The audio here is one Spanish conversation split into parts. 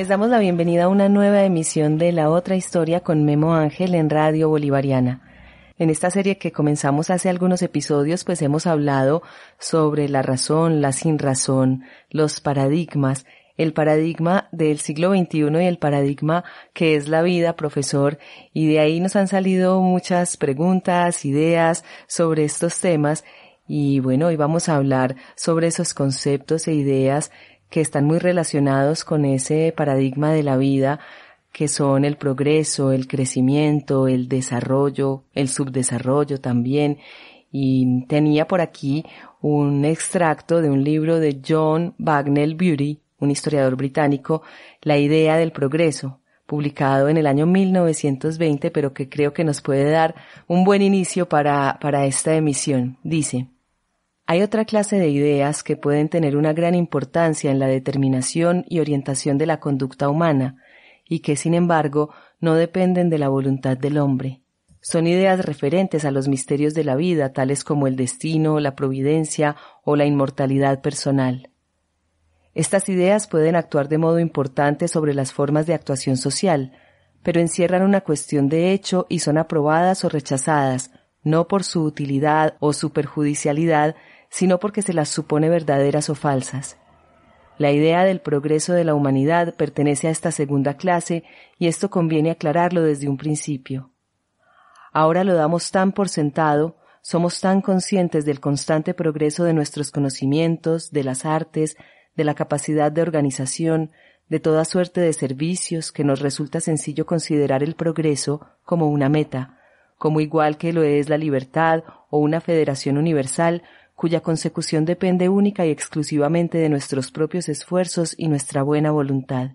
Les damos la bienvenida a una nueva emisión de La Otra Historia con Memo Ángel en Radio Bolivariana. En esta serie que comenzamos hace algunos episodios, pues hemos hablado sobre la razón, la sin razón, los paradigmas, el paradigma del siglo XXI y el paradigma que es la vida, profesor, y de ahí nos han salido muchas preguntas, ideas sobre estos temas y bueno, hoy vamos a hablar sobre esos conceptos e ideas que están muy relacionados con ese paradigma de la vida que son el progreso, el crecimiento, el desarrollo, el subdesarrollo también. Y tenía por aquí un extracto de un libro de John Bagnell Beauty, un historiador británico, La idea del progreso, publicado en el año 1920, pero que creo que nos puede dar un buen inicio para, para esta emisión. Dice, hay otra clase de ideas que pueden tener una gran importancia en la determinación y orientación de la conducta humana, y que, sin embargo, no dependen de la voluntad del hombre. Son ideas referentes a los misterios de la vida, tales como el destino, la providencia o la inmortalidad personal. Estas ideas pueden actuar de modo importante sobre las formas de actuación social, pero encierran una cuestión de hecho y son aprobadas o rechazadas, no por su utilidad o su perjudicialidad, sino porque se las supone verdaderas o falsas. La idea del progreso de la humanidad pertenece a esta segunda clase y esto conviene aclararlo desde un principio. Ahora lo damos tan por sentado, somos tan conscientes del constante progreso de nuestros conocimientos, de las artes, de la capacidad de organización, de toda suerte de servicios, que nos resulta sencillo considerar el progreso como una meta, como igual que lo es la libertad o una federación universal, cuya consecución depende única y exclusivamente de nuestros propios esfuerzos y nuestra buena voluntad.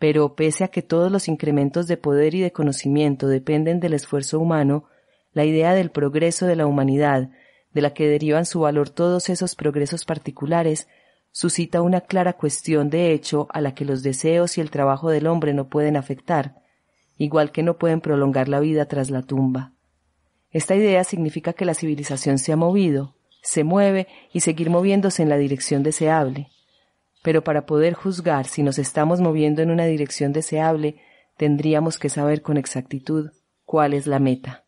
Pero pese a que todos los incrementos de poder y de conocimiento dependen del esfuerzo humano, la idea del progreso de la humanidad, de la que derivan su valor todos esos progresos particulares, suscita una clara cuestión de hecho a la que los deseos y el trabajo del hombre no pueden afectar, igual que no pueden prolongar la vida tras la tumba. Esta idea significa que la civilización se ha movido, se mueve y seguir moviéndose en la dirección deseable. Pero para poder juzgar si nos estamos moviendo en una dirección deseable, tendríamos que saber con exactitud cuál es la meta.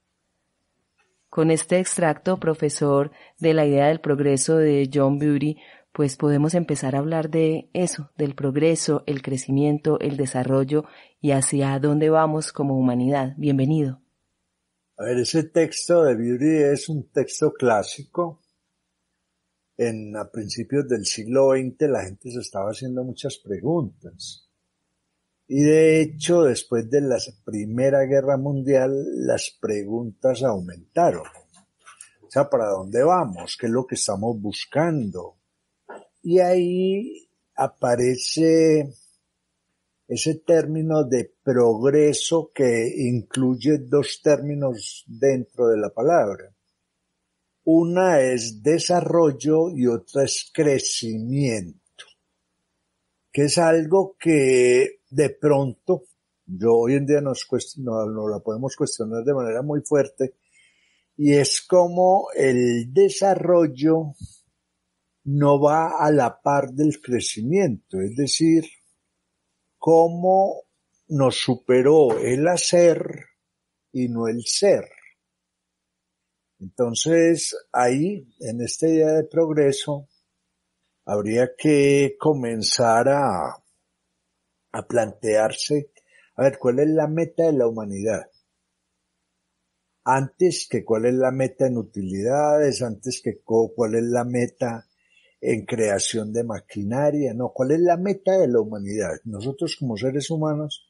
Con este extracto, profesor, de la idea del progreso de John Beauty, pues podemos empezar a hablar de eso, del progreso, el crecimiento, el desarrollo y hacia dónde vamos como humanidad. Bienvenido. A ver, ese texto de Beauty es un texto clásico. En, a principios del siglo XX la gente se estaba haciendo muchas preguntas. Y de hecho, después de la Primera Guerra Mundial, las preguntas aumentaron. O sea, ¿para dónde vamos? ¿Qué es lo que estamos buscando? Y ahí aparece ese término de progreso que incluye dos términos dentro de la palabra. Una es desarrollo y otra es crecimiento, que es algo que de pronto, yo hoy en día nos, no la podemos cuestionar de manera muy fuerte, y es como el desarrollo no va a la par del crecimiento, es decir, cómo nos superó el hacer y no el ser. Entonces, ahí, en este día de progreso, habría que comenzar a, a plantearse, a ver, ¿cuál es la meta de la humanidad? Antes que cuál es la meta en utilidades, antes que cuál es la meta en creación de maquinaria, no, ¿cuál es la meta de la humanidad? Nosotros como seres humanos,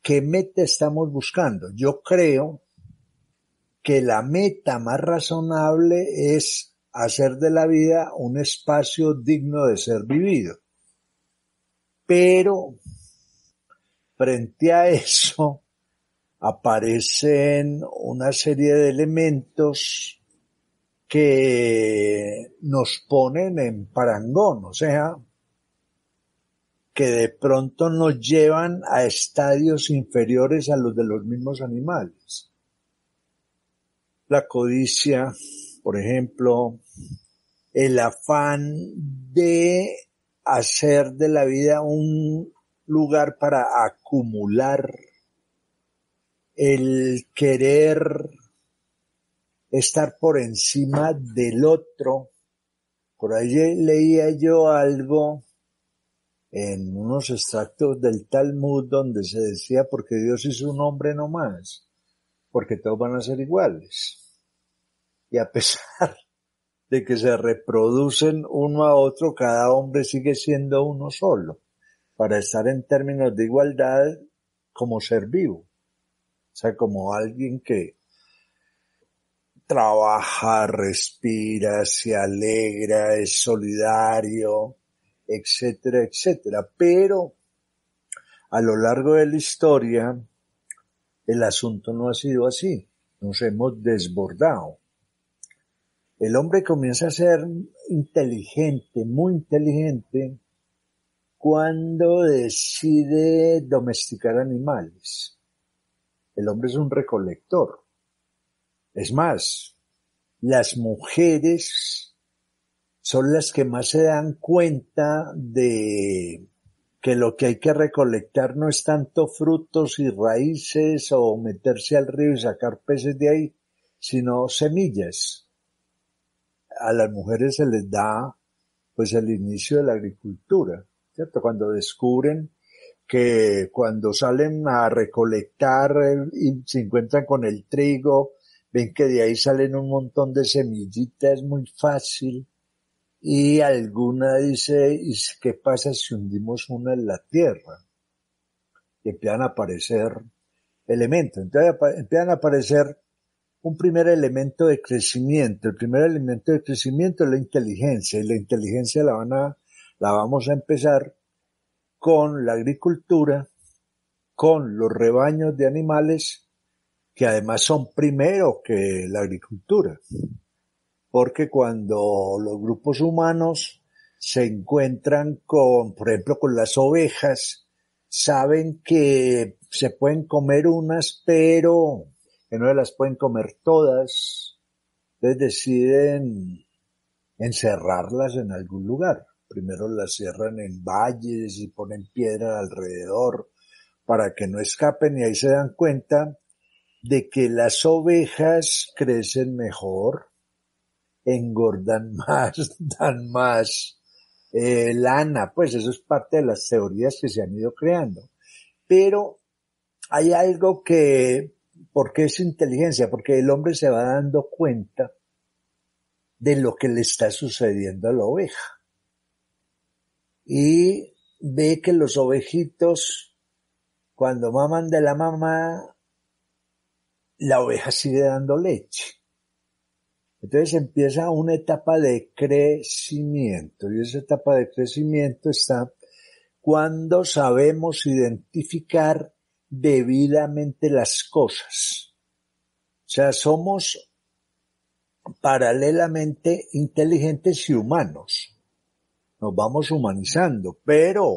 ¿qué meta estamos buscando? Yo creo que la meta más razonable es hacer de la vida un espacio digno de ser vivido. Pero frente a eso aparecen una serie de elementos que nos ponen en parangón, o sea, que de pronto nos llevan a estadios inferiores a los de los mismos animales. La codicia, por ejemplo, el afán de hacer de la vida un lugar para acumular, el querer estar por encima del otro. Por ahí leía yo algo en unos extractos del Talmud donde se decía porque Dios es un hombre no más, porque todos van a ser iguales. Y a pesar de que se reproducen uno a otro, cada hombre sigue siendo uno solo, para estar en términos de igualdad como ser vivo. O sea, como alguien que trabaja, respira, se alegra, es solidario, etcétera, etcétera. Pero a lo largo de la historia, el asunto no ha sido así. Nos hemos desbordado. El hombre comienza a ser inteligente, muy inteligente, cuando decide domesticar animales. El hombre es un recolector. Es más, las mujeres son las que más se dan cuenta de que lo que hay que recolectar no es tanto frutos y raíces o meterse al río y sacar peces de ahí, sino semillas. A las mujeres se les da pues el inicio de la agricultura, ¿cierto? Cuando descubren que cuando salen a recolectar eh, y se encuentran con el trigo ven que de ahí salen un montón de semillitas muy fácil y alguna dice, qué pasa si hundimos una en la tierra? Y empiezan a aparecer elementos. Entonces empiezan a aparecer un primer elemento de crecimiento. El primer elemento de crecimiento es la inteligencia y la inteligencia la, van a, la vamos a empezar con la agricultura, con los rebaños de animales que además son primero que la agricultura, porque cuando los grupos humanos se encuentran con, por ejemplo, con las ovejas, saben que se pueden comer unas, pero que no las pueden comer todas, entonces deciden encerrarlas en algún lugar. Primero las cierran en valles y ponen piedra alrededor para que no escapen y ahí se dan cuenta de que las ovejas crecen mejor, engordan más, dan más eh, lana, pues eso es parte de las teorías que se han ido creando. Pero hay algo que, porque es inteligencia, porque el hombre se va dando cuenta de lo que le está sucediendo a la oveja. Y ve que los ovejitos, cuando maman de la mamá, la oveja sigue dando leche. Entonces empieza una etapa de crecimiento y esa etapa de crecimiento está cuando sabemos identificar debidamente las cosas. O sea, somos paralelamente inteligentes y humanos. Nos vamos humanizando, pero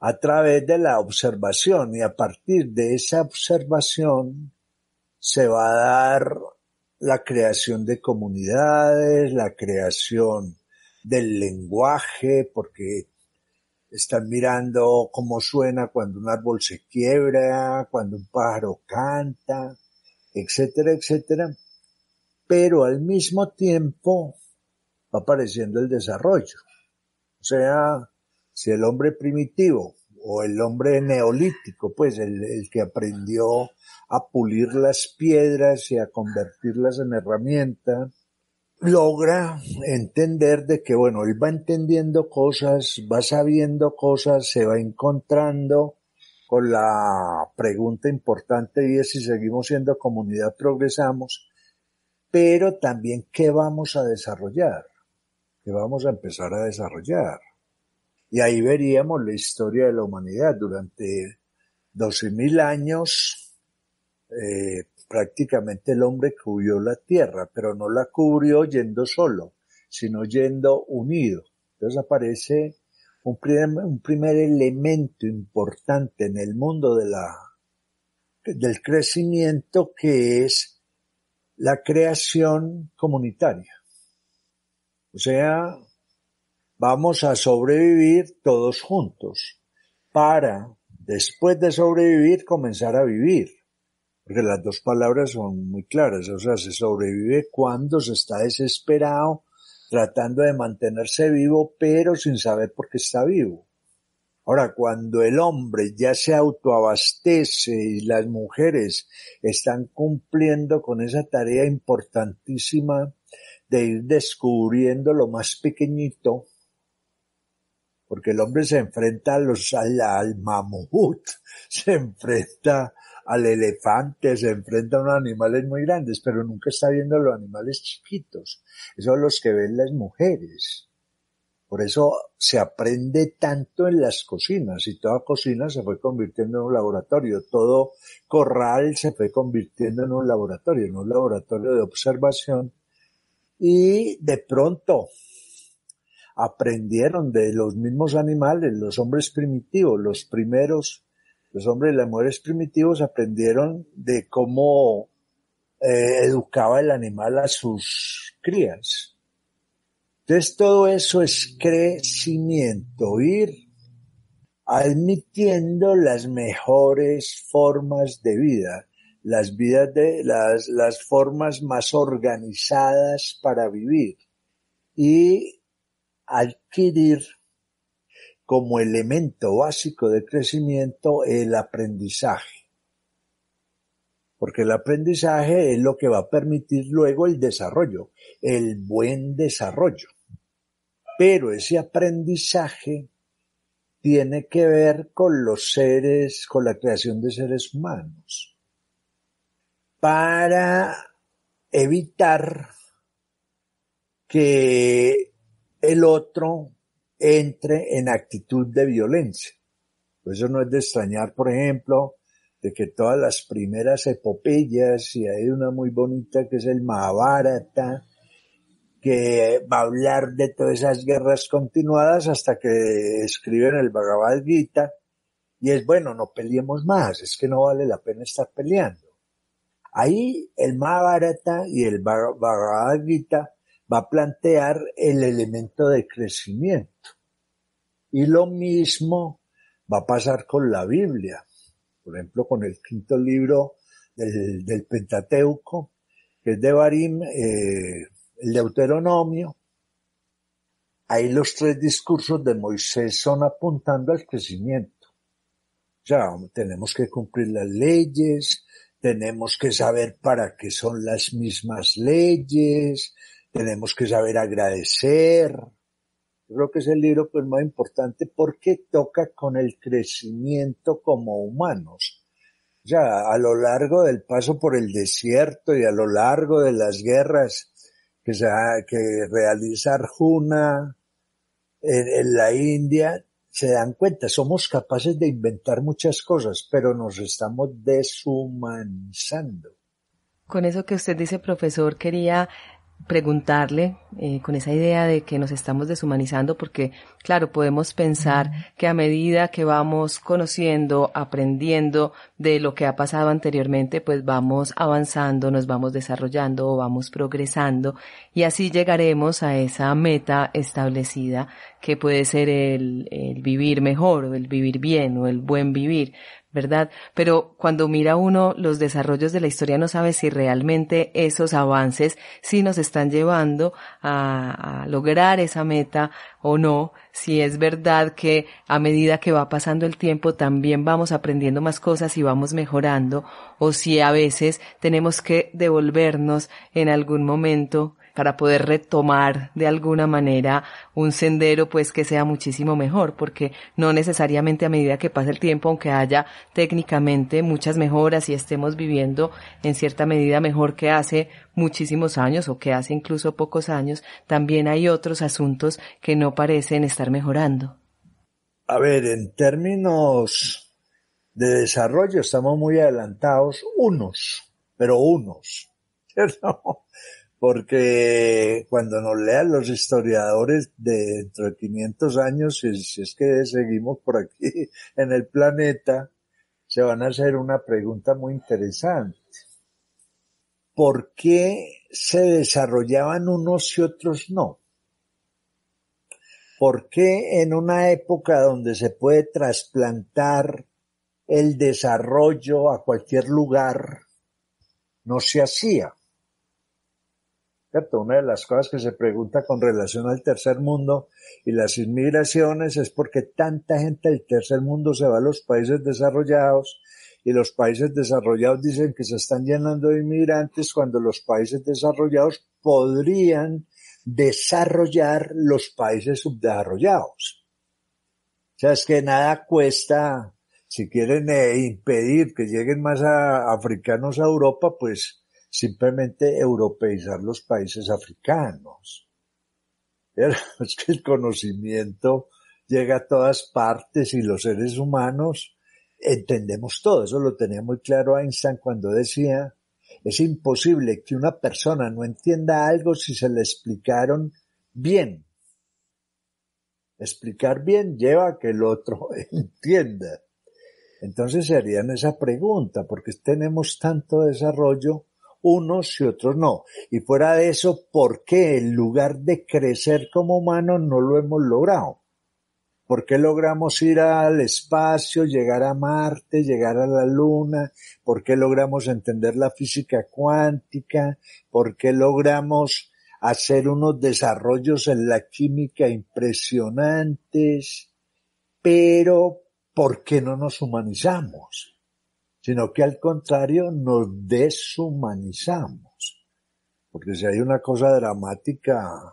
a través de la observación y a partir de esa observación se va a dar la creación de comunidades, la creación del lenguaje, porque están mirando cómo suena cuando un árbol se quiebra, cuando un pájaro canta, etcétera, etcétera. Pero al mismo tiempo va apareciendo el desarrollo. O sea, si el hombre primitivo o el hombre neolítico, pues el, que aprendió a pulir las piedras y a convertirlas en herramienta, logra entender de que, bueno, él va entendiendo cosas, va sabiendo cosas, se va encontrando con la pregunta importante y es si seguimos siendo comunidad, progresamos, pero también qué vamos a desarrollar, qué vamos a empezar a desarrollar y ahí veríamos la historia de la humanidad durante 12.000 años. Eh, prácticamente el hombre cubrió la tierra, pero no la cubrió yendo solo, sino yendo unido. Entonces aparece un primer, elemento importante en el mundo de la, del crecimiento que es la creación comunitaria. O sea, Vamos a sobrevivir todos juntos para, después de sobrevivir, comenzar a vivir. Porque las dos palabras son muy claras. O sea, se sobrevive cuando se está desesperado, tratando de mantenerse vivo, pero sin saber por qué está vivo. Ahora, cuando el hombre ya se autoabastece y las mujeres están cumpliendo con esa tarea importantísima de ir descubriendo lo más pequeñito, porque el hombre se enfrenta a los, al, mamut, se enfrenta al elefante, se enfrenta a unos animales muy grandes, pero nunca está viendo los animales chiquitos. Esos son los que ven las mujeres. Por eso se aprende tanto en las cocinas y toda cocina se fue convirtiendo en un laboratorio. Todo corral se fue convirtiendo en un laboratorio, en un laboratorio de observación. Y de pronto aprendieron de los mismos animales, los hombres primitivos, los primeros, los hombres y las mujeres primitivos aprendieron de cómo eh, educaba el animal a sus crías. Entonces todo eso es crecimiento, ir admitiendo las mejores formas de vida, las vidas de, las, las formas más organizadas para vivir. Y adquirir como elemento básico de crecimiento el aprendizaje. Porque el aprendizaje es lo que va a permitir luego el desarrollo, el buen desarrollo. Pero ese aprendizaje tiene que ver con los seres, con la creación de seres humanos. Para evitar que el otro entre en actitud de violencia. Por pues eso no es de extrañar, por ejemplo, de que todas las primeras epopeyas, y hay una muy bonita que es el Mahabharata, que va a hablar de todas esas guerras continuadas hasta que escriben el Bhagavad Gita, y es bueno, no peleemos más, es que no vale la pena estar peleando. Ahí el Mahabharata y el Bhagavad Gita va a plantear el elemento de crecimiento. Y lo mismo va a pasar con la Biblia. Por ejemplo, con el quinto libro del, Pentateuco, que es de Barim, eh, el Deuteronomio. Ahí los tres discursos de Moisés son apuntando al crecimiento. O sea, tenemos que cumplir las leyes, tenemos que saber para qué son las mismas leyes, tenemos que saber agradecer. creo que es el libro pues, más importante porque toca con el crecimiento como humanos. Ya a lo largo del paso por el desierto y a lo largo de las guerras que, se, que realiza Arjuna en la India, se dan cuenta, somos capaces de inventar muchas cosas, pero nos estamos deshumanizando. Con eso que usted dice, profesor, quería preguntarle eh, con esa idea de que nos estamos deshumanizando, porque claro, podemos pensar que a medida que vamos conociendo, aprendiendo de lo que ha pasado anteriormente, pues vamos avanzando, nos vamos desarrollando o vamos progresando y así llegaremos a esa meta establecida que puede ser el, el vivir mejor o el vivir bien o el buen vivir. Pero cuando mira uno los desarrollos de la historia no sabe si realmente esos avances sí nos están llevando a, a lograr esa meta o no, si es verdad que a medida que va pasando el tiempo también vamos aprendiendo más cosas y vamos mejorando, o si a veces tenemos que devolvernos en algún momento para poder retomar de alguna manera un sendero pues que sea muchísimo mejor, porque no necesariamente a medida que pase el tiempo, aunque haya técnicamente muchas mejoras y estemos viviendo en cierta medida mejor que hace muchísimos años o que hace incluso pocos años, también hay otros asuntos que no parecen estar mejorando. A ver, en términos de desarrollo estamos muy adelantados, unos, pero unos, ¿cierto? porque cuando nos lean los historiadores de dentro de 500 años, si, si, es que seguimos por aquí en el planeta, se van a hacer una pregunta muy interesante. ¿Por qué se desarrollaban unos y otros no? ¿Por qué en una época donde se puede trasplantar el desarrollo a cualquier lugar no se hacía? Una de las cosas que se pregunta con relación al tercer mundo y las inmigraciones es porque tanta gente del tercer mundo se va a los países desarrollados y los países desarrollados dicen que se están llenando de inmigrantes cuando los países desarrollados podrían desarrollar los países subdesarrollados. O sea, es que nada cuesta, si quieren eh, impedir que lleguen más africanos a Europa, pues simplemente europeizar los países africanos. es que el conocimiento llega a todas partes y los seres humanos entendemos todo. Eso lo tenía muy claro Einstein cuando decía, es imposible que una persona no entienda algo si se le explicaron bien. Explicar bien lleva a que el otro entienda. Entonces se harían esa pregunta, porque tenemos tanto desarrollo unos y otros no. Y fuera de eso, ¿por qué en lugar de crecer como humanos no lo hemos logrado? ¿Por qué logramos ir al espacio, llegar a Marte, llegar a la Luna? ¿Por qué logramos entender la física cuántica? ¿Por qué logramos hacer unos desarrollos en la química impresionantes? Pero, ¿por qué no nos humanizamos? sino que al contrario nos deshumanizamos. Porque si hay una cosa dramática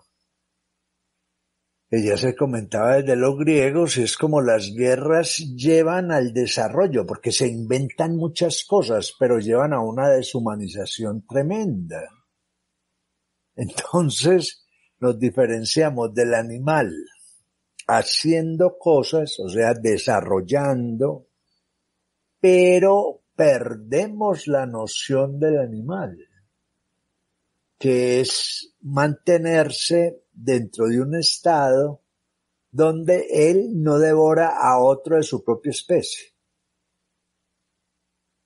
ella se comentaba desde los griegos, es como las guerras llevan al desarrollo, porque se inventan muchas cosas, pero llevan a una deshumanización tremenda. Entonces nos diferenciamos del animal haciendo cosas, o sea, desarrollando, pero perdemos la noción del animal, que es mantenerse dentro de un estado donde él no devora a otro de su propia especie.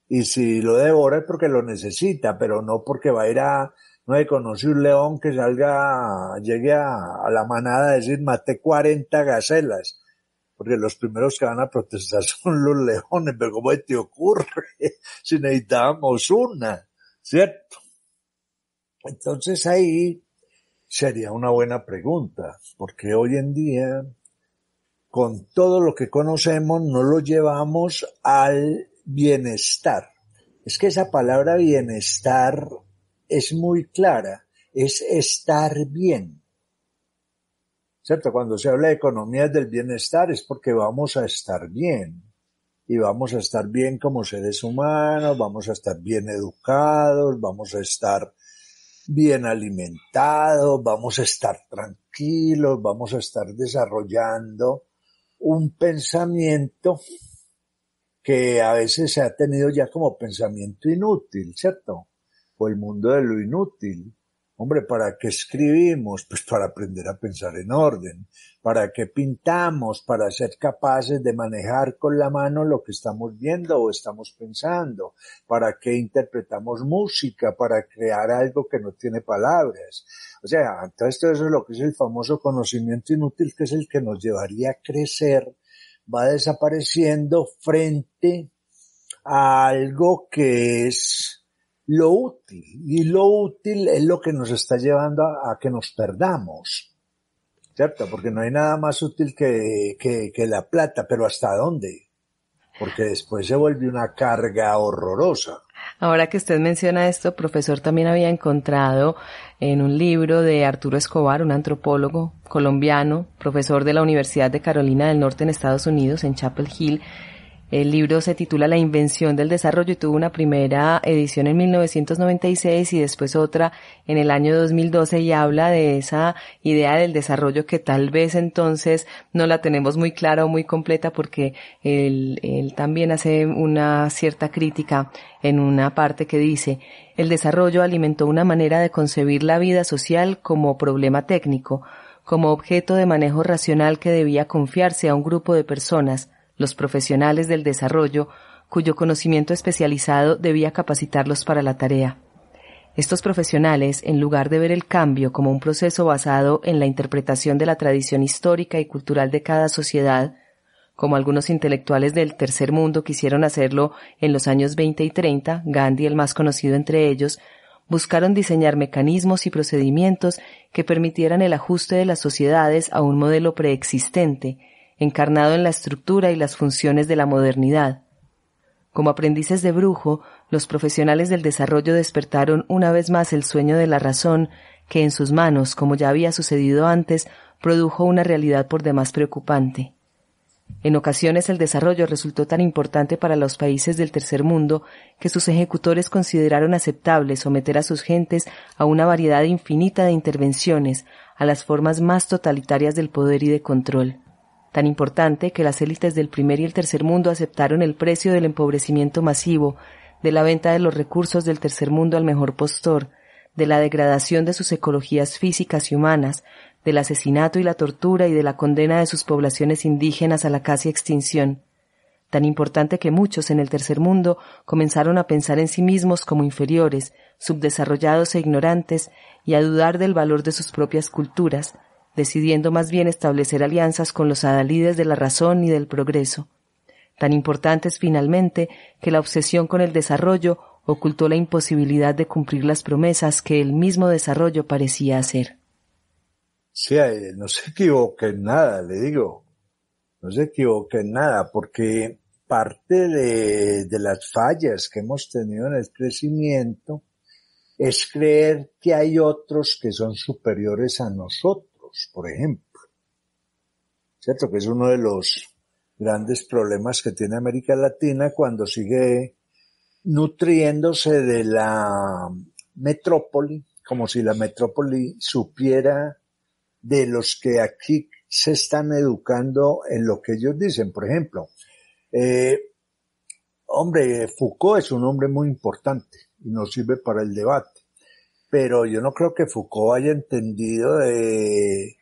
Y si lo devora es porque lo necesita, pero no porque va a ir a, no he conocido un león que salga, llegue a, la manada a decir mate 40 gacelas porque los primeros que van a protestar son los leones, pero ¿cómo te ocurre si necesitábamos una? ¿Cierto? Entonces ahí sería una buena pregunta, porque hoy en día, con todo lo que conocemos, no lo llevamos al bienestar. Es que esa palabra bienestar es muy clara, es estar bien. ¿cierto? Cuando se habla de economía del bienestar es porque vamos a estar bien. Y vamos a estar bien como seres humanos, vamos a estar bien educados, vamos a estar bien alimentados, vamos a estar tranquilos, vamos a estar desarrollando un pensamiento que a veces se ha tenido ya como pensamiento inútil, ¿cierto? O el mundo de lo inútil. Hombre, ¿para qué escribimos? Pues para aprender a pensar en orden. ¿Para qué pintamos? Para ser capaces de manejar con la mano lo que estamos viendo o estamos pensando. ¿Para qué interpretamos música? Para crear algo que no tiene palabras. O sea, entonces todo eso es lo que es el famoso conocimiento inútil, que es el que nos llevaría a crecer, va desapareciendo frente a algo que es lo útil. Y lo útil es lo que nos está llevando a, que nos perdamos. ¿Cierto? Porque no hay nada más útil que, que la plata, pero ¿hasta dónde? Porque después se vuelve una carga horrorosa. Ahora que usted menciona esto, profesor, también había encontrado en un libro de Arturo Escobar, un antropólogo colombiano, profesor de la Universidad de Carolina del Norte en Estados Unidos, en Chapel Hill, el libro se titula La invención del desarrollo y tuvo una primera edición en 1996 y después otra en el año 2012 y habla de esa idea del desarrollo que tal vez entonces no la tenemos muy clara o muy completa porque él también hace una cierta crítica en una parte que dice, el desarrollo alimentó una manera de concebir la vida social como problema técnico, como objeto de manejo racional que debía confiarse a un grupo de personas, los profesionales del desarrollo, cuyo conocimiento especializado debía capacitarlos para la tarea. Estos profesionales, en lugar de ver el cambio como un proceso basado en la interpretación de la tradición histórica y cultural de cada sociedad, como algunos intelectuales del tercer mundo quisieron hacerlo en los años 20 y 30, Gandhi el más conocido entre ellos, buscaron diseñar mecanismos y procedimientos que permitieran el ajuste de las sociedades a un modelo preexistente encarnado en la estructura y las funciones de la modernidad. Como aprendices de brujo, los profesionales del desarrollo despertaron una vez más el sueño de la razón que en sus manos, como ya había sucedido antes, produjo una realidad por demás preocupante. En ocasiones el desarrollo resultó tan importante para los países del tercer mundo que sus ejecutores consideraron aceptable someter a sus gentes a una variedad infinita de intervenciones, a las formas más totalitarias del poder y de control tan importante que las élites del primer y el tercer mundo aceptaron el precio del empobrecimiento masivo, de la venta de los recursos del tercer mundo al mejor postor, de la degradación de sus ecologías físicas y humanas, del asesinato y la tortura y de la condena de sus poblaciones indígenas a la casi extinción, tan importante que muchos en el tercer mundo comenzaron a pensar en sí mismos como inferiores, subdesarrollados e ignorantes, y a dudar del valor de sus propias culturas, decidiendo más bien establecer alianzas con los adalides de la razón y del progreso, tan importantes finalmente que la obsesión con el desarrollo ocultó la imposibilidad de cumplir las promesas que el mismo desarrollo parecía hacer. Sí, eh, no se equivoque en nada, le digo, no se equivoque en nada, porque parte de las fallas que hemos tenido en el crecimiento es creer que hay otros que son superiores a nosotros por ejemplo. ¿Cierto? Que es uno de los grandes problemas que tiene América Latina cuando sigue nutriéndose de la metrópoli, como si la metrópoli supiera de los que aquí se están educando en lo que ellos dicen. Por ejemplo, eh, hombre, Foucault es un hombre muy importante y nos sirve para el debate pero yo no creo que Foucault haya entendido de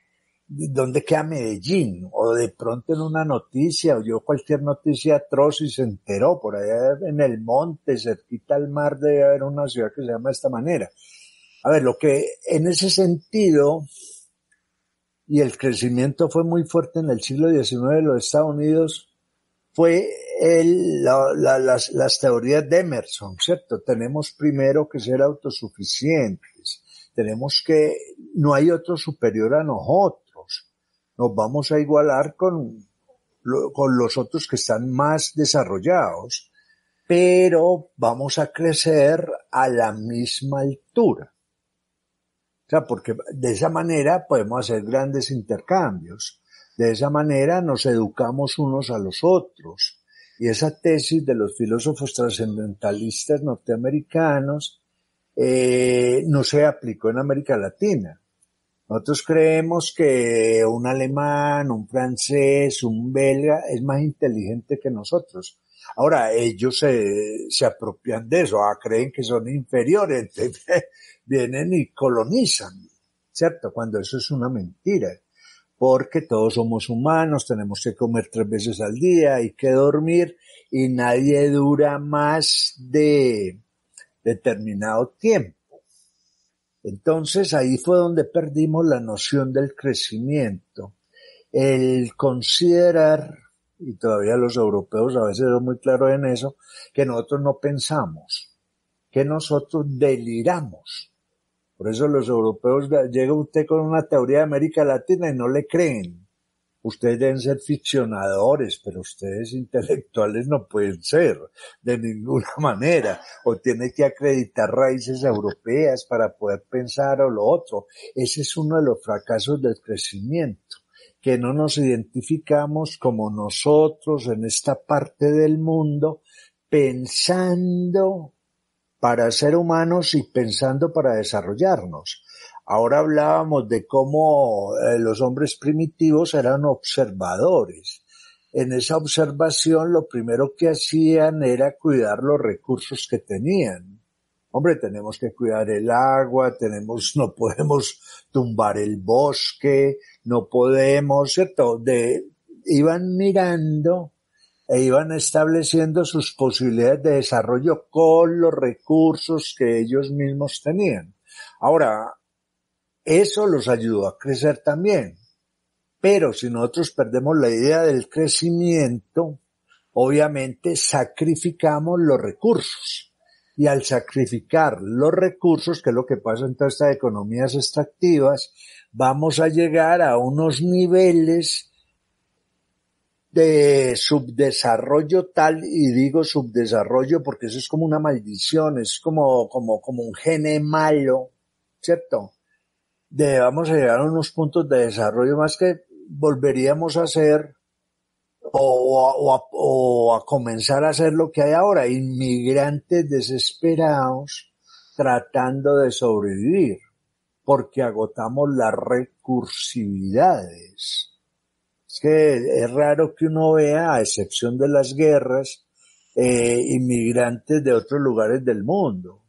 dónde queda Medellín, o de pronto en una noticia, o yo cualquier noticia atroz y se enteró, por allá en el monte, cerquita al mar, debe haber una ciudad que se llama de esta manera. A ver, lo que en ese sentido, y el crecimiento fue muy fuerte en el siglo XIX de los Estados Unidos, fue las, teorías de Emerson, ¿cierto? Tenemos primero que ser autosuficientes, tenemos que, no hay otro superior a nosotros, nos vamos a igualar con, con los otros que están más desarrollados, pero vamos a crecer a la misma altura. O sea, porque de esa manera podemos hacer grandes intercambios. De esa manera nos educamos unos a los otros. Y esa tesis de los filósofos trascendentalistas norteamericanos eh, no se aplicó en América Latina. Nosotros creemos que un alemán, un francés, un belga es más inteligente que nosotros. Ahora, ellos se, se apropian de eso, ah, creen que son inferiores, vienen y colonizan, ¿cierto? Cuando eso es una mentira porque todos somos humanos, tenemos que comer tres veces al día, hay que dormir y nadie dura más de determinado tiempo. Entonces ahí fue donde perdimos la noción del crecimiento. El considerar, y todavía los europeos a veces son muy claros en eso, que nosotros no pensamos, que nosotros deliramos por eso los europeos, llega usted con una teoría de América Latina y no le creen. Ustedes deben ser ficcionadores, pero ustedes intelectuales no pueden ser de ninguna manera. O tiene que acreditar raíces europeas para poder pensar o lo otro. Ese es uno de los fracasos del crecimiento que no nos identificamos como nosotros en esta parte del mundo, pensando para ser humanos y pensando para desarrollarnos. Ahora hablábamos de cómo eh, los hombres primitivos eran observadores. En esa observación lo primero que hacían era cuidar los recursos que tenían. Hombre, tenemos que cuidar el agua, tenemos, no podemos tumbar el bosque, no podemos, ¿cierto? iban mirando e iban estableciendo sus posibilidades de desarrollo con los recursos que ellos mismos tenían. Ahora, eso los ayudó a crecer también. Pero si nosotros perdemos la idea del crecimiento, obviamente sacrificamos los recursos. Y al sacrificar los recursos, que es lo que pasa en todas estas economías extractivas, vamos a llegar a unos niveles de subdesarrollo tal, y digo subdesarrollo porque eso es como una maldición, es como, como, como un gene malo, ¿cierto? a llegar a unos puntos de desarrollo más que volveríamos a hacer o, a, o a comenzar a hacer lo que hay ahora, inmigrantes desesperados tratando de sobrevivir, porque agotamos las recursividades es que es raro que uno vea, a excepción de las guerras, eh, inmigrantes de otros lugares del mundo.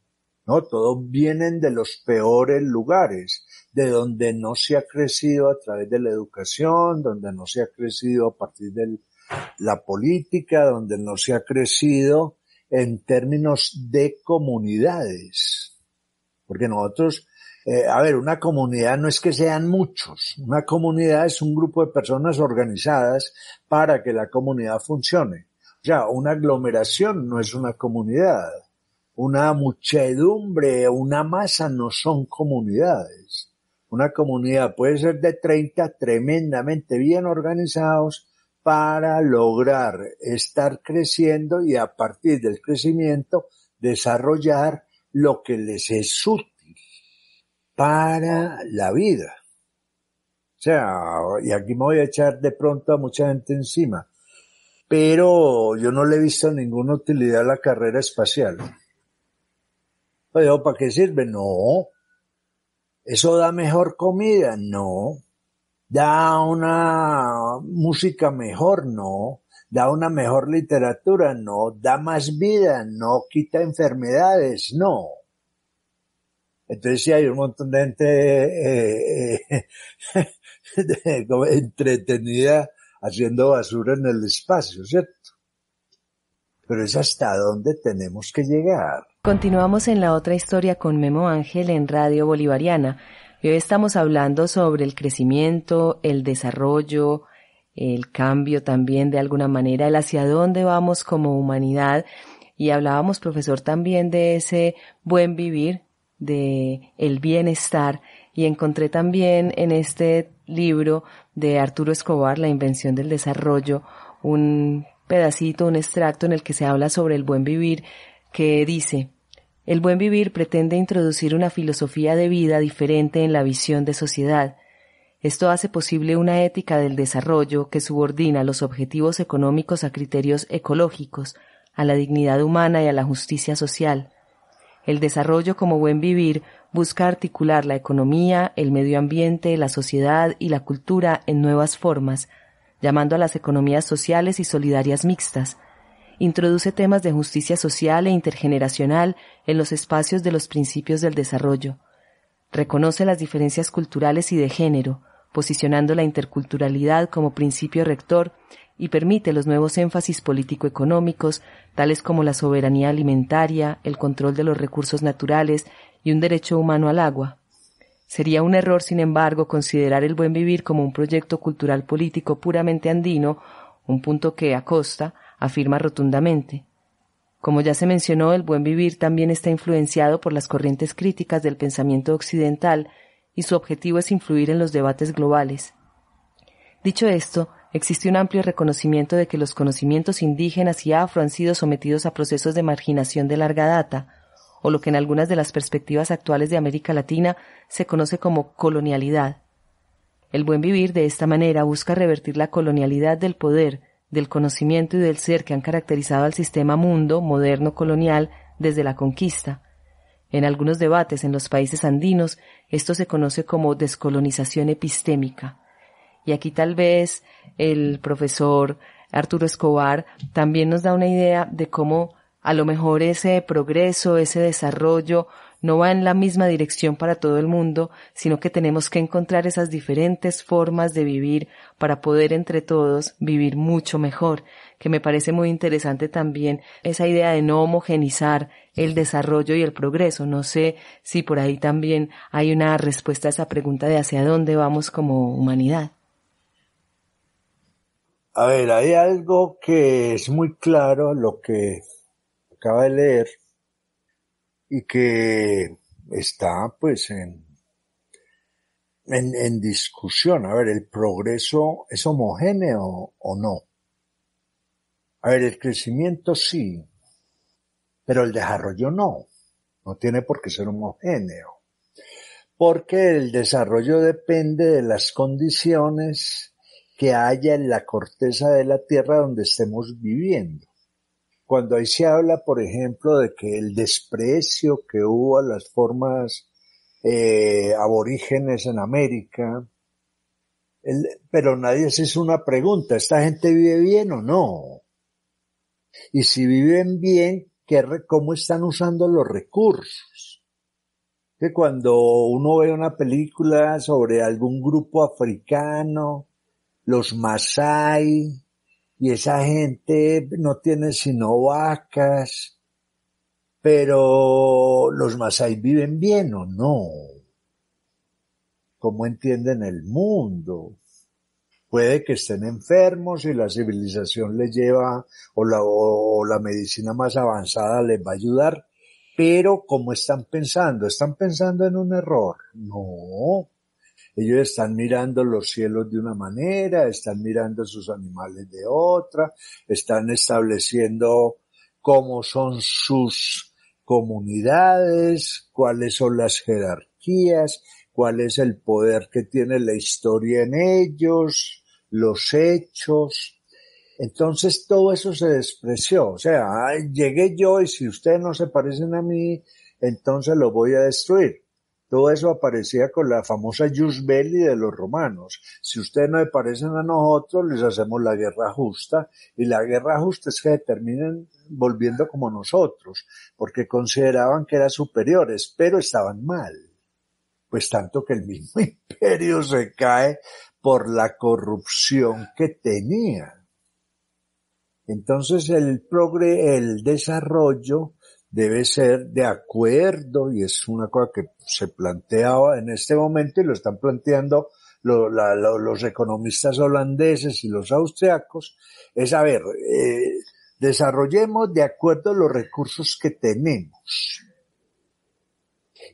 No, todos vienen de los peores lugares, de donde no se ha crecido a través de la educación, donde no se ha crecido a partir de la política, donde no se ha crecido en términos de comunidades. Porque nosotros eh, a ver, una comunidad no es que sean muchos, una comunidad es un grupo de personas organizadas para que la comunidad funcione. O sea, una aglomeración no es una comunidad, una muchedumbre, una masa no son comunidades. Una comunidad puede ser de 30 tremendamente bien organizados para lograr estar creciendo y a partir del crecimiento desarrollar lo que les es útil para la vida. O sea, y aquí me voy a echar de pronto a mucha gente encima, pero yo no le he visto ninguna utilidad a la carrera espacial. Pues, ¿para qué sirve? No. ¿Eso da mejor comida? No. ¿Da una música mejor? No. ¿Da una mejor literatura? No. ¿Da más vida? No. ¿Quita enfermedades? No. Entonces sí hay un montón de gente eh, eh, entretenida haciendo basura en el espacio, ¿cierto? Pero es hasta dónde tenemos que llegar. Continuamos en la otra historia con Memo Ángel en Radio Bolivariana. Hoy estamos hablando sobre el crecimiento, el desarrollo, el cambio también de alguna manera, el hacia dónde vamos como humanidad. Y hablábamos, profesor, también de ese buen vivir de el bienestar y encontré también en este libro de Arturo Escobar, La invención del desarrollo, un pedacito, un extracto en el que se habla sobre el buen vivir que dice, el buen vivir pretende introducir una filosofía de vida diferente en la visión de sociedad. Esto hace posible una ética del desarrollo que subordina los objetivos económicos a criterios ecológicos, a la dignidad humana y a la justicia social. El desarrollo como buen vivir busca articular la economía, el medio ambiente, la sociedad y la cultura en nuevas formas, llamando a las economías sociales y solidarias mixtas. Introduce temas de justicia social e intergeneracional en los espacios de los principios del desarrollo. Reconoce las diferencias culturales y de género, posicionando la interculturalidad como principio rector y permite los nuevos énfasis político-económicos, tales como la soberanía alimentaria, el control de los recursos naturales y un derecho humano al agua. Sería un error, sin embargo, considerar el buen vivir como un proyecto cultural político puramente andino, un punto que Acosta afirma rotundamente. Como ya se mencionó, el buen vivir también está influenciado por las corrientes críticas del pensamiento occidental y su objetivo es influir en los debates globales. Dicho esto, Existe un amplio reconocimiento de que los conocimientos indígenas y afro han sido sometidos a procesos de marginación de larga data, o lo que en algunas de las perspectivas actuales de América Latina se conoce como colonialidad. El buen vivir de esta manera busca revertir la colonialidad del poder, del conocimiento y del ser que han caracterizado al sistema mundo moderno colonial desde la conquista. En algunos debates en los países andinos esto se conoce como descolonización epistémica. Y aquí tal vez el profesor Arturo Escobar también nos da una idea de cómo a lo mejor ese progreso, ese desarrollo no va en la misma dirección para todo el mundo, sino que tenemos que encontrar esas diferentes formas de vivir para poder entre todos vivir mucho mejor, que me parece muy interesante también esa idea de no homogenizar el desarrollo y el progreso. No sé si por ahí también hay una respuesta a esa pregunta de hacia dónde vamos como humanidad. A ver, hay algo que es muy claro lo que acaba de leer y que está pues en, en, discusión. A ver, ¿el progreso es homogéneo o no? A ver, el crecimiento sí, pero el desarrollo no. No tiene por qué ser homogéneo. Porque el desarrollo depende de las condiciones que haya en la corteza de la tierra donde estemos viviendo. Cuando ahí se habla, por ejemplo, de que el desprecio que hubo a las formas eh, aborígenes en América, pero nadie se hizo una pregunta, ¿esta gente vive bien o no? Y si viven bien, ¿cómo están usando los recursos? Que cuando uno ve una película sobre algún grupo africano, los Masai, y esa gente no tiene sino vacas, pero los Masai viven bien o no. ¿Cómo entienden el mundo? Puede que estén enfermos y la civilización les lleva o la, o la medicina más avanzada les va a ayudar, pero ¿cómo están pensando? ¿Están pensando en un error? No, ellos están mirando los cielos de una manera, están mirando sus animales de otra, están estableciendo cómo son sus comunidades, cuáles son las jerarquías, cuál es el poder que tiene la historia en ellos, los hechos. Entonces todo eso se despreció. O sea, llegué yo y si ustedes no se parecen a mí, entonces lo voy a destruir. Todo eso aparecía con la famosa Jus Belli de los romanos. Si ustedes no le parecen a nosotros, les hacemos la guerra justa. Y la guerra justa es que terminen volviendo como nosotros, porque consideraban que eran superiores, pero estaban mal. Pues tanto que el mismo imperio se cae por la corrupción que tenía. Entonces el progre, el desarrollo debe ser de acuerdo y es una cosa que se planteaba en este momento y lo están planteando los economistas holandeses y los austriacos, es a ver, eh, desarrollemos de acuerdo los recursos que tenemos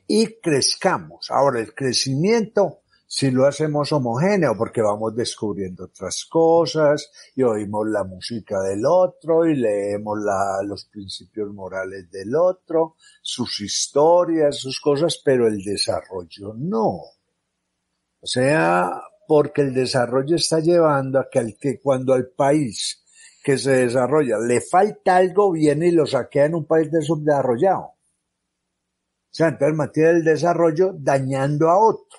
y crezcamos. Ahora, el crecimiento si lo hacemos homogéneo, porque vamos descubriendo otras cosas y oímos la música del otro y leemos los principios morales del otro, sus historias, sus cosas, pero el desarrollo no. O sea, porque el desarrollo está llevando a que, que cuando al país que se desarrolla le falta algo, viene y lo saquea en un país de subdesarrollado. O sea, entonces mantiene el desarrollo dañando a otro.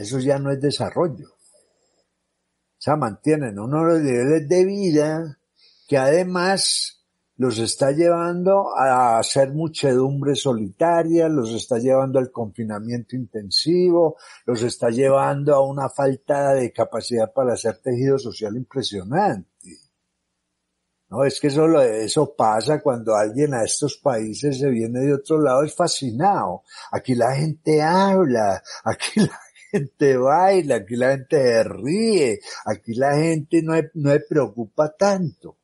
Eso ya no es desarrollo. O sea, mantienen unos niveles de vida que además los está llevando a ser muchedumbre solitaria, los está llevando al confinamiento intensivo, los está llevando a una falta de capacidad para hacer tejido social impresionante. No, es que eso, eso pasa cuando alguien a estos países se viene de otro lado, es fascinado. Aquí la gente habla, aquí la gente baila, aquí la gente ríe, aquí la gente no, no se preocupa tanto,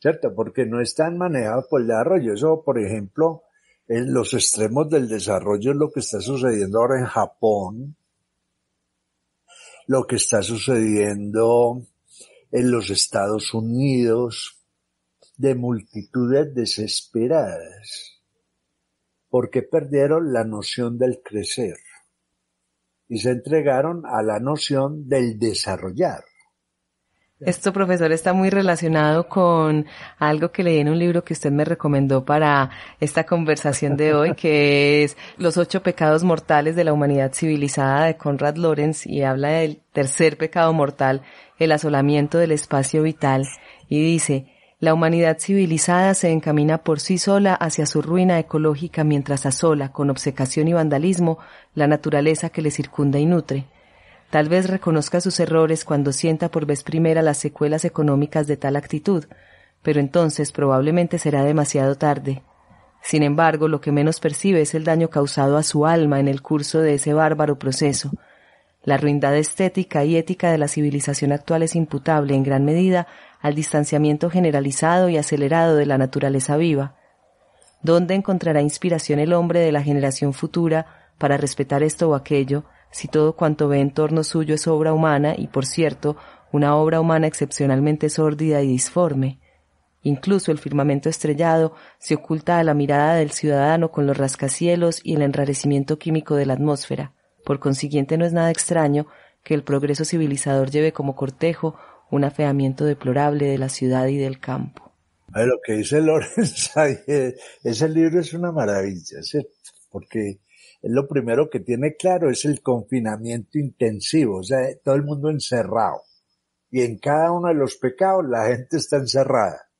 ¿cierto? Porque no están manejados por el desarrollo. Eso, por ejemplo, en los extremos del desarrollo es lo que está sucediendo ahora en Japón, lo que está sucediendo en los Estados Unidos, de multitudes desesperadas, porque perdieron la noción del crecer y se entregaron a la noción del desarrollar. Esto, profesor, está muy relacionado con algo que leí en un libro que usted me recomendó para esta conversación de hoy, que es Los ocho pecados mortales de la humanidad civilizada de Conrad Lorenz y habla del tercer pecado mortal, el asolamiento del espacio vital, y dice, la humanidad civilizada se encamina por sí sola hacia su ruina ecológica mientras asola con obsecación y vandalismo la naturaleza que le circunda y nutre. Tal vez reconozca sus errores cuando sienta por vez primera las secuelas económicas de tal actitud, pero entonces probablemente será demasiado tarde. Sin embargo, lo que menos percibe es el daño causado a su alma en el curso de ese bárbaro proceso. La ruindad estética y ética de la civilización actual es imputable en gran medida al distanciamiento generalizado y acelerado de la naturaleza viva. ¿Dónde encontrará inspiración el hombre de la generación futura para respetar esto o aquello, si todo cuanto ve en torno suyo es obra humana y, por cierto, una obra humana excepcionalmente sórdida y disforme? Incluso el firmamento estrellado se oculta a la mirada del ciudadano con los rascacielos y el enrarecimiento químico de la atmósfera. Por consiguiente no es nada extraño que el progreso civilizador lleve como cortejo un afeamiento deplorable de la ciudad y del campo. lo que dice Lorenz, ese libro es una maravilla, ¿cierto? Porque lo primero que tiene claro es el confinamiento intensivo, o sea, todo el mundo encerrado. Y en cada uno de los pecados la gente está encerrada.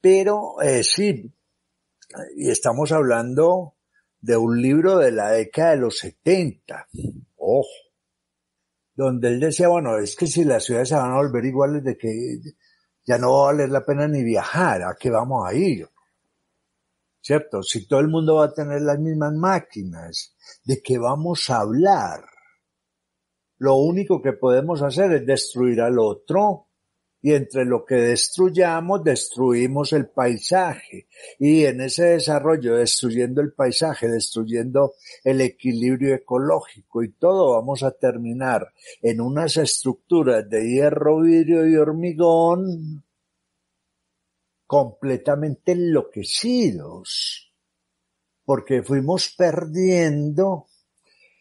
Pero eh, sí, y estamos hablando de un libro de la década de los 70. Ojo, donde él decía, bueno, es que si las ciudades se van a volver iguales de que ya no va a valer la pena ni viajar, ¿a qué vamos a ir? ¿Cierto? Si todo el mundo va a tener las mismas máquinas, ¿de qué vamos a hablar? Lo único que podemos hacer es destruir al otro y entre lo que destruyamos, destruimos el paisaje. Y en ese desarrollo, destruyendo el paisaje, destruyendo el equilibrio ecológico y todo, vamos a terminar en unas estructuras de hierro, vidrio y hormigón completamente enloquecidos, porque fuimos perdiendo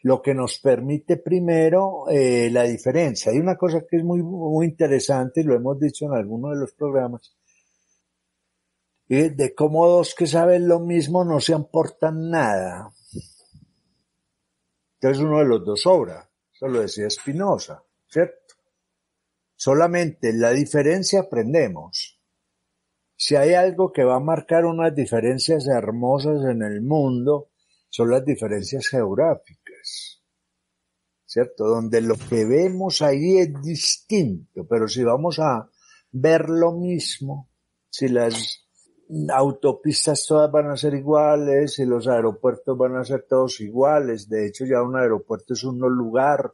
lo que nos permite primero eh, la diferencia. Hay una cosa que es muy, muy interesante, y lo hemos dicho en alguno de los programas, eh, de cómo dos que saben lo mismo no se aportan nada. Entonces este uno de los dos sobra, eso lo decía Spinoza, ¿cierto? Solamente la diferencia aprendemos. Si hay algo que va a marcar unas diferencias hermosas en el mundo, son las diferencias geográficas. Pues, ¿Cierto? Donde lo que vemos ahí es distinto, pero si vamos a ver lo mismo, si las autopistas todas van a ser iguales, si los aeropuertos van a ser todos iguales, de hecho ya un aeropuerto es un no lugar,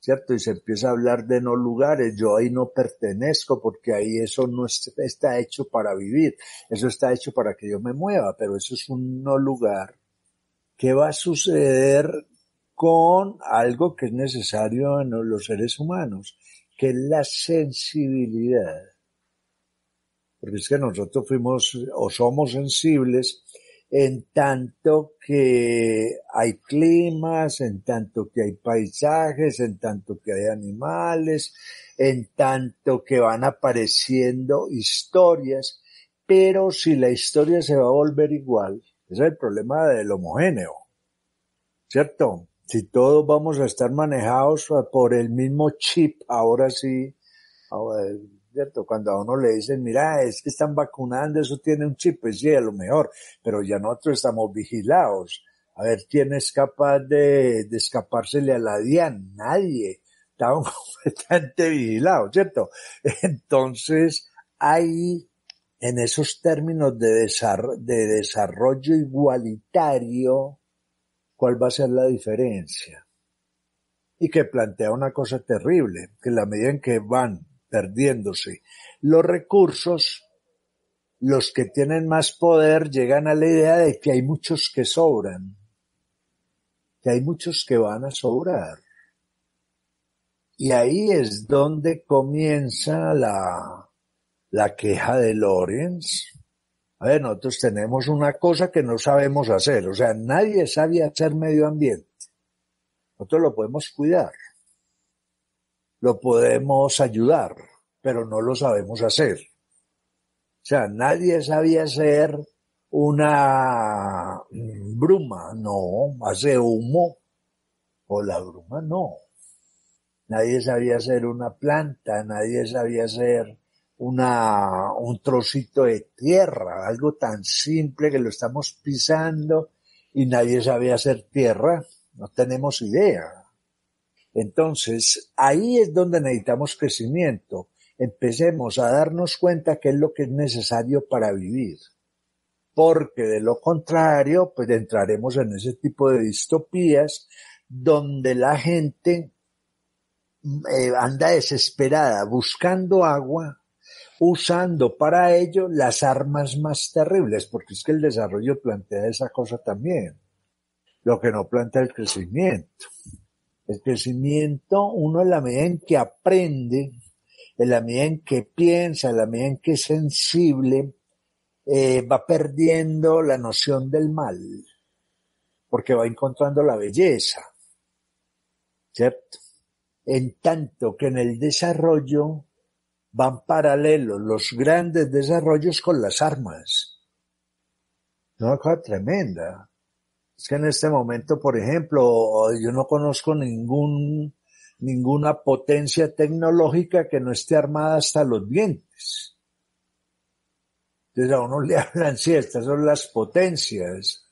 ¿cierto? Y se empieza a hablar de no lugares, yo ahí no pertenezco porque ahí eso no está hecho para vivir, eso está hecho para que yo me mueva, pero eso es un no lugar. ¿Qué va a suceder con algo que es necesario en los seres humanos, que es la sensibilidad. Porque es que nosotros fuimos o somos sensibles en tanto que hay climas, en tanto que hay paisajes, en tanto que hay animales, en tanto que van apareciendo historias, pero si la historia se va a volver igual, ese es el problema del homogéneo, ¿cierto? si todos vamos a estar manejados ah, por el mismo chip, ahora sí, ¿cierto? Cuando a uno le dicen, mira, es que están vacunando, eso tiene un chip, pues sí, a lo mejor, pero ya nosotros estamos vigilados. A ver quién es capaz de, escapársele a la DIAN, nadie. Estamos completamente vigilados, ¿cierto? Entonces, hay en esos términos de, de desarrollo igualitario, cuál va a ser la diferencia. Y que plantea una cosa terrible, que en la medida en que van perdiéndose los recursos, los que tienen más poder llegan a la idea de que hay muchos que sobran, que hay muchos que van a sobrar. Y ahí es donde comienza la, la queja de Lorenz, a ver, nosotros tenemos una cosa que no sabemos hacer, o sea, nadie sabe hacer medio ambiente. Nosotros lo podemos cuidar, lo podemos ayudar, pero no lo sabemos hacer. O sea, nadie sabía hacer una mm, bruma, no, hace humo, o la bruma no. Nadie sabía hacer una planta, nadie sabía hacer una, un trocito de tierra, algo tan simple que lo estamos pisando y nadie sabe hacer tierra, no tenemos idea. Entonces, ahí es donde necesitamos crecimiento. Empecemos a darnos cuenta qué es lo que es necesario para vivir. Porque de lo contrario, pues entraremos en ese tipo de distopías donde la gente eh, anda desesperada buscando agua usando para ello las armas más terribles, porque es que el desarrollo plantea esa cosa también, lo que no plantea el crecimiento. El crecimiento, uno en la medida en que aprende, en la medida en que piensa, en la medida en que es sensible, eh, va perdiendo la noción del mal, porque va encontrando la belleza, ¿cierto? En tanto que en el desarrollo van paralelos los grandes desarrollos con las armas. Es una cosa tremenda. Es que en este momento, por ejemplo, yo no conozco ningún, ninguna potencia tecnológica que no esté armada hasta los dientes. Entonces a uno le hablan, si estas son las potencias.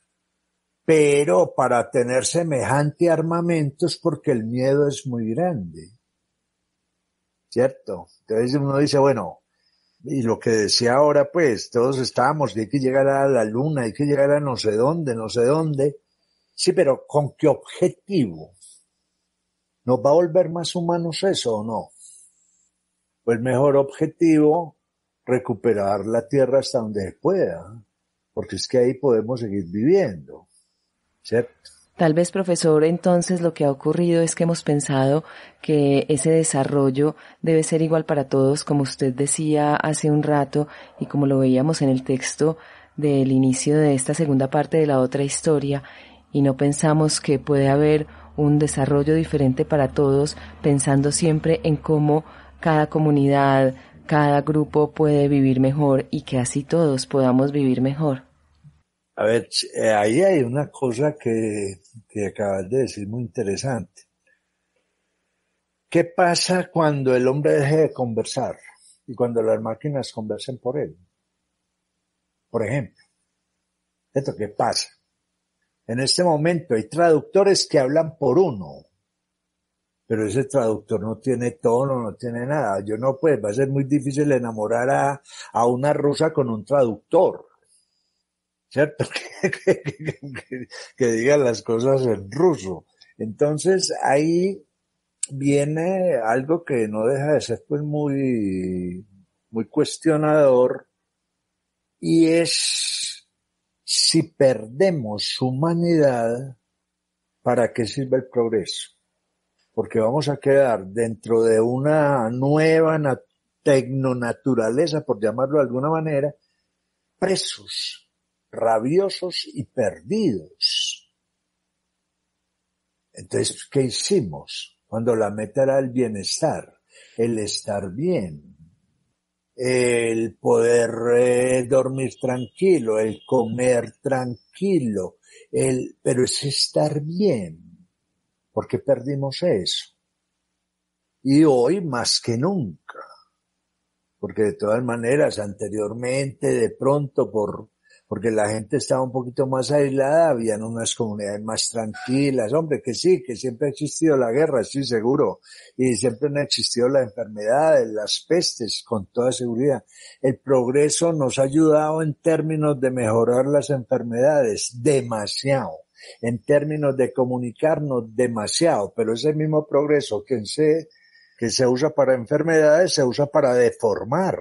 Pero para tener semejante armamento es porque el miedo es muy grande. ¿cierto? Entonces uno dice, bueno, y lo que decía ahora, pues, todos estábamos, de hay que llegar a la luna, hay que llegar a no sé dónde, no sé dónde. Sí, pero ¿con qué objetivo? ¿Nos va a volver más humanos eso o no? Pues mejor objetivo, recuperar la tierra hasta donde se pueda, porque es que ahí podemos seguir viviendo, ¿cierto? Tal vez, profesor, entonces lo que ha ocurrido es que hemos pensado que ese desarrollo debe ser igual para todos, como usted decía hace un rato y como lo veíamos en el texto del inicio de esta segunda parte de la otra historia, y no pensamos que puede haber un desarrollo diferente para todos, pensando siempre en cómo cada comunidad, cada grupo puede vivir mejor y que así todos podamos vivir mejor. A ver, eh, ahí hay una cosa que, acabas de decir muy interesante. ¿Qué pasa cuando el hombre deje de conversar y cuando las máquinas conversen por él? Por ejemplo, ¿esto qué pasa? En este momento hay traductores que hablan por uno, pero ese traductor no tiene tono, no tiene nada. Yo no, pues va a ser muy difícil enamorar a, a una rusa con un traductor. ¿cierto? que, digan las cosas en ruso. Entonces ahí viene algo que no deja de ser pues muy, muy cuestionador y es si perdemos humanidad, ¿para qué sirve el progreso? Porque vamos a quedar dentro de una nueva tecnonaturaleza, por llamarlo de alguna manera, presos rabiosos y perdidos. Entonces, ¿qué hicimos? Cuando la meta era el bienestar, el estar bien, el poder eh, dormir tranquilo, el comer tranquilo, el, pero es estar bien, porque perdimos eso. Y hoy más que nunca, porque de todas maneras anteriormente de pronto por porque la gente estaba un poquito más aislada, habían unas comunidades más tranquilas, hombre, que sí, que siempre ha existido la guerra, sí, seguro, y siempre han existido las enfermedades, las pestes, con toda seguridad. El progreso nos ha ayudado en términos de mejorar las enfermedades, demasiado en términos de comunicarnos demasiado, pero ese mismo progreso que se, que se usa para enfermedades se usa para deformar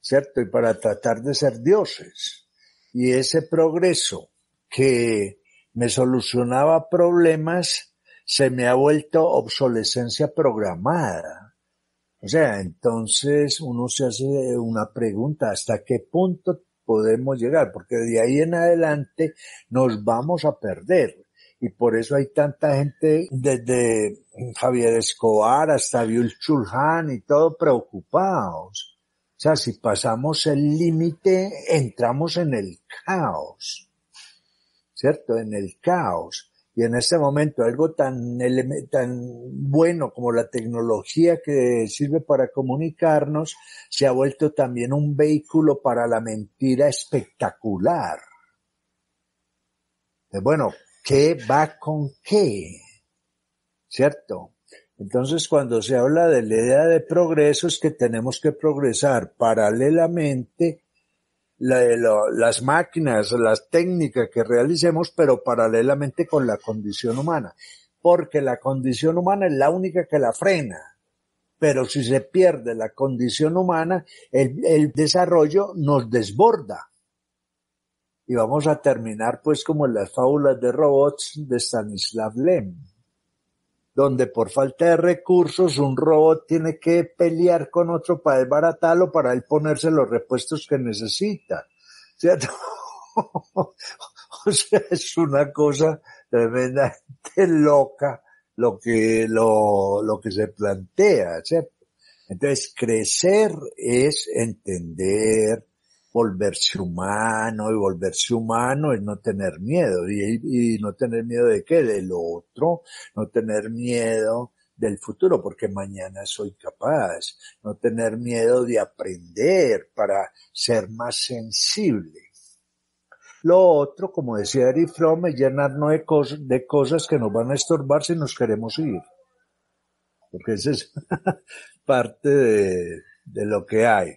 ¿cierto? Y para tratar de ser dioses. Y ese progreso que me solucionaba problemas se me ha vuelto obsolescencia programada. O sea, entonces uno se hace una pregunta, ¿hasta qué punto podemos llegar? Porque de ahí en adelante nos vamos a perder. Y por eso hay tanta gente, desde Javier Escobar hasta Bill Chulhan y todo preocupados o sea, si pasamos el límite, entramos en el caos, ¿cierto? En el caos. Y en este momento algo tan, tan bueno como la tecnología que sirve para comunicarnos se ha vuelto también un vehículo para la mentira espectacular. Bueno, ¿qué va con qué? ¿Cierto? Entonces, cuando se habla de la idea de progreso es que tenemos que progresar paralelamente las máquinas, las técnicas que realicemos, pero paralelamente con la condición humana. Porque la condición humana es la única que la frena. Pero si se pierde la condición humana, el, el desarrollo nos desborda. Y vamos a terminar pues como en las fábulas de robots de Stanislav Lem donde por falta de recursos un robot tiene que pelear con otro para desbaratarlo, para él ponerse los repuestos que necesita. ¿Cierto? o sea, es una cosa tremendamente loca lo que, lo, que se plantea, Entonces, crecer es entender volverse humano y volverse humano es no tener miedo. ¿Y, no tener miedo de qué? Del otro, no tener miedo del futuro, porque mañana soy capaz, no tener miedo de aprender para ser más sensible. Lo otro, como decía Ari Fromm, es llenarnos de, cosas que nos van a estorbar si nos queremos ir. Porque esa es parte de lo que hay.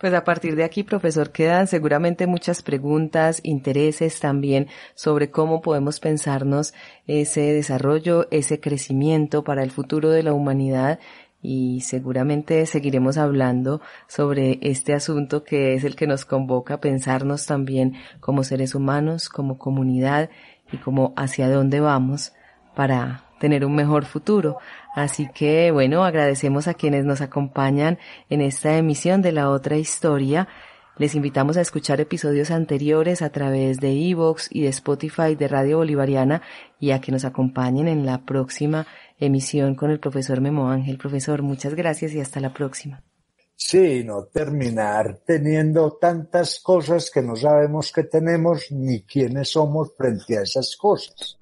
Pues a partir de aquí, profesor, quedan seguramente muchas preguntas, intereses también sobre cómo podemos pensarnos ese desarrollo, ese crecimiento para el futuro de la humanidad y seguramente seguiremos hablando sobre este asunto que es el que nos convoca a pensarnos también como seres humanos, como comunidad y como hacia dónde vamos para tener un mejor futuro. Así que, bueno, agradecemos a quienes nos acompañan en esta emisión de la otra historia. Les invitamos a escuchar episodios anteriores a través de Evox y de Spotify de Radio Bolivariana y a que nos acompañen en la próxima emisión con el profesor Memo Ángel. Profesor, muchas gracias y hasta la próxima. Sí, no terminar teniendo tantas cosas que no sabemos que tenemos ni quiénes somos frente a esas cosas.